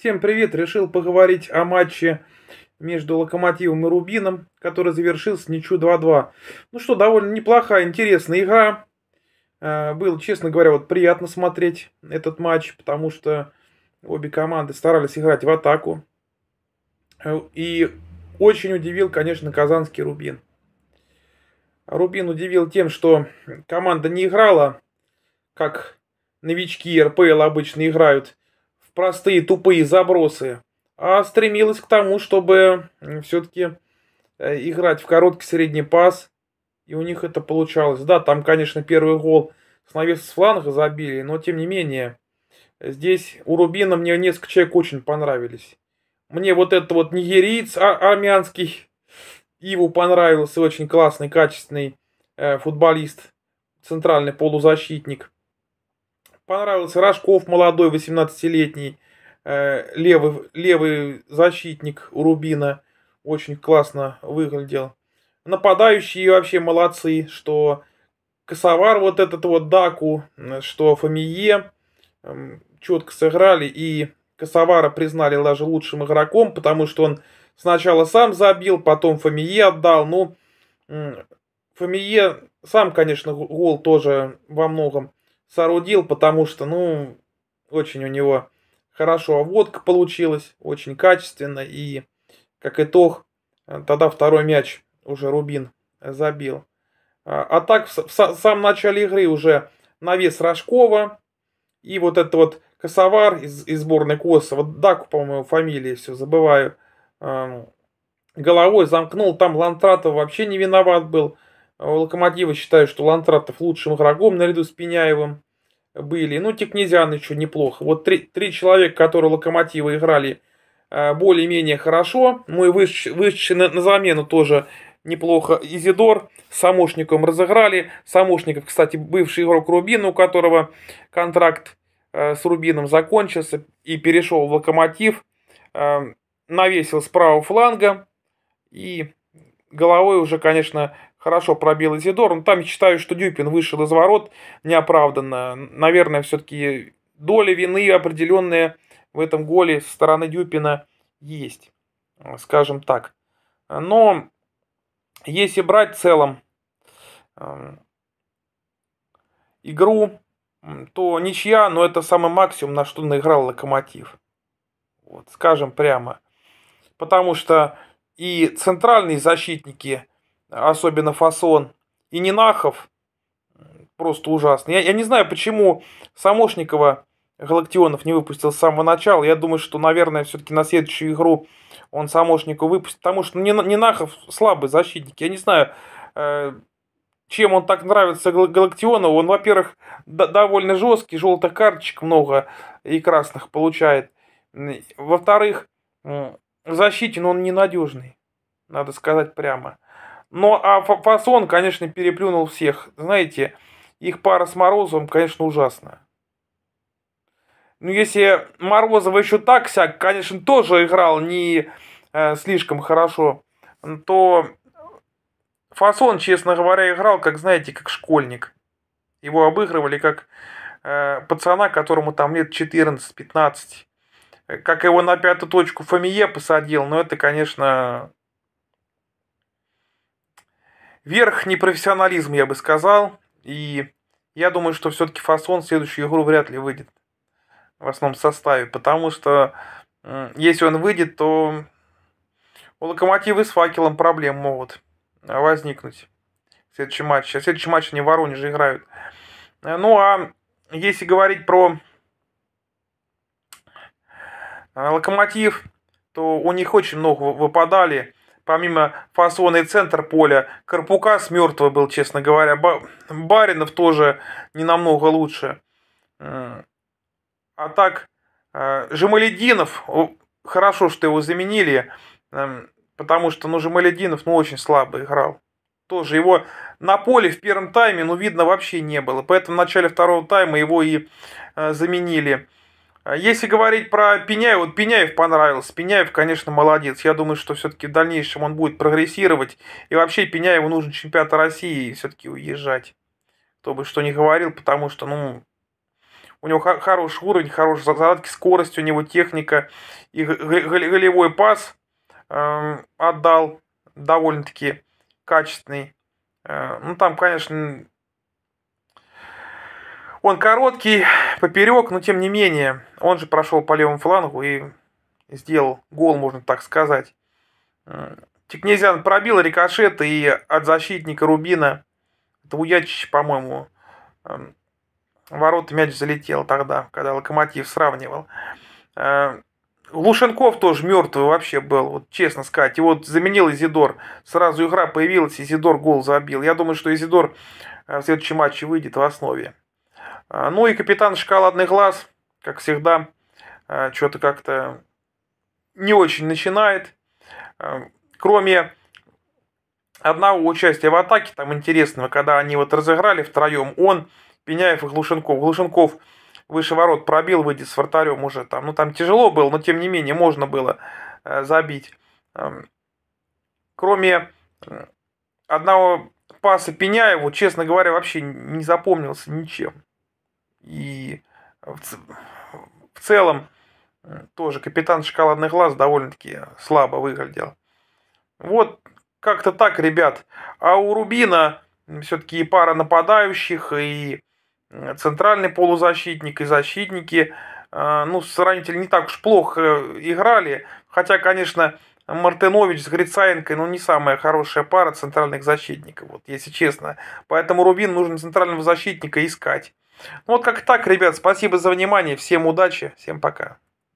Всем привет! Решил поговорить о матче между Локомотивом и Рубином, который завершился ничью 2-2. Ну что, довольно неплохая, интересная игра. Э, было, честно говоря, вот приятно смотреть этот матч, потому что обе команды старались играть в атаку. Э, и очень удивил, конечно, казанский Рубин. Рубин удивил тем, что команда не играла, как новички РПЛ обычно играют – простые тупые забросы, а стремилась к тому, чтобы все-таки э, играть в короткий средний пас, и у них это получалось. Да, там, конечно, первый гол с навеса с фланга забили, но тем не менее, здесь у Рубина мне несколько человек очень понравились. Мне вот этот вот нигериец а армянский, Иву понравился, очень классный, качественный э, футболист, центральный полузащитник понравился Рожков молодой, 18-летний, э, левый, левый защитник у Рубина. Очень классно выглядел. Нападающие вообще молодцы, что Косовар вот этот вот Даку, что Фамие эм, четко сыграли и Косовара признали даже лучшим игроком, потому что он сначала сам забил, потом Фамие отдал. Ну, Фамие сам, конечно, гол тоже во многом соорудил, потому что, ну, очень у него хорошо водка получилась, очень качественно. И как итог, э, тогда второй мяч уже Рубин забил. А, а так, в, в самом начале игры уже навес Рожкова. И вот этот вот Косовар из, из сборной Косово, Даку, по-моему, фамилии, все забываю, а, ну, головой замкнул. Там Лантратов вообще не виноват был. А Локомотива считаю, что Лантратов лучшим игроком наряду с Пеняевым были. Ну, Текнезян еще неплохо. Вот три, три человека, которые Локомотивы играли а, более-менее хорошо. Ну и вышедший на, на замену тоже неплохо Изидор. С Самошниковым разыграли. Самошников, кстати, бывший игрок Рубина, у которого контракт а, с Рубином закончился и перешел в Локомотив. навесил с правого фланга и головой уже, конечно, хорошо пробил Изидор. Но там считаю, что Дюпин вышел из ворот неоправданно. Наверное, все-таки доля вины определенная в этом голе со стороны Дюпина есть, скажем так. Но если брать в целом эм, игру, то ничья, но это самый максимум, на что наиграл Локомотив. Вот, скажем прямо. Потому что и центральные защитники особенно фасон, и Нинахов просто ужасный Я, я не знаю, почему Самошникова Галактионов не выпустил с самого начала. Я думаю, что, наверное, все-таки на следующую игру он Самошнику выпустит, потому что Нинахов слабый защитник. Я не знаю, э, чем он так нравится Галактионову. Он, во-первых, довольно жесткий, желтых карточек много и красных получает. Во-вторых, в защите но ну, он ненадежный, надо сказать прямо. Но ну, а фасон, конечно, переплюнул всех. Знаете, их пара с Морозовым, конечно, ужасная. Ну, если Морозова еще так-сяк, конечно, тоже играл не э, слишком хорошо, то Фасон, честно говоря, играл, как, знаете, как школьник. Его обыгрывали как э, пацана, которому там лет 14-15. Как его на пятую точку Фамие посадил, но это, конечно, верх непрофессионализм, я бы сказал. И я думаю, что все-таки Фасон следующую игру вряд ли выйдет в основном составе, потому что если он выйдет, то у Локомотива с Факелом проблем могут возникнуть в следующем матче. А в следующем матче они в Воронеже играют. Ну, а если говорить про э, Локомотив, то у них очень много выпадали помимо фасона и центр поля, Карпукас мертвый был, честно говоря. Баринов тоже не намного лучше. А так, э, Жемалединов, хорошо, что его заменили, эм, потому что, ну, Жемалединов, ну, очень слабо играл. Тоже его на поле в первом тайме, ну, видно, вообще не было. Поэтому в начале второго тайма его и э, заменили. А если говорить про Пеняева, вот Пеняев понравился. Пеняев, конечно, молодец. Я думаю, что все-таки в дальнейшем он будет прогрессировать. И вообще Пеняеву нужен чемпионат России все-таки уезжать. Кто бы что ни говорил, потому что, ну, у него хороший уровень, хорошие задатки, скорость, у него техника. И голевой пас эм, отдал довольно-таки качественный. Э, ну, там, конечно, он короткий, поперек, но тем не менее, он же прошел по левому флангу и сделал гол, можно так сказать. Тикнезиан пробил рикошет и от защитника Рубина, это Уячич, по-моему, эм, ворота мяч залетел тогда, когда Локомотив сравнивал. Э, Лушенков тоже мертвый вообще был, вот честно сказать. И вот заменил Изидор. Сразу игра появилась, Изидор гол забил. Я думаю, что Изидор э, в следующем матче выйдет в основе. А, ну и капитан Шоколадный Глаз, как всегда, а, что-то как-то не очень начинает. А, кроме одного участия в атаке, там интересного, когда они вот разыграли втроем, он, Пеняев и Глушенков. Глушенков выше ворот пробил, выйдет с вратарем уже там. Ну, там тяжело было, но тем не менее можно было забить. Кроме одного паса Пеняеву, честно говоря, вообще не запомнился ничем. И э, в целом тоже капитан Шоколадных Глаз довольно-таки слабо выглядел. Вот как-то так, ребят. А у Рубина все-таки и пара нападающих, и э, центральный полузащитник, и защитники. А, ну, сравнительно не так уж плохо э, играли. Хотя, конечно, Мартынович с Грицаенко, ну, не самая хорошая пара центральных защитников, вот, если честно. Поэтому Рубин нужно центрального защитника искать. Ну вот как так, ребят, спасибо за внимание, всем удачи, всем пока.